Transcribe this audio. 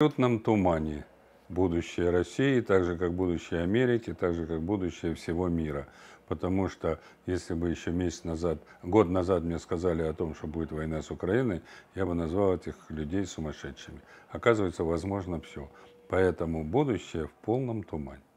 В нам тумане будущее России, так же как будущее Америки, так же как будущее всего мира. Потому что если бы еще месяц назад, год назад мне сказали о том, что будет война с Украиной, я бы назвал этих людей сумасшедшими. Оказывается, возможно все. Поэтому будущее в полном тумане.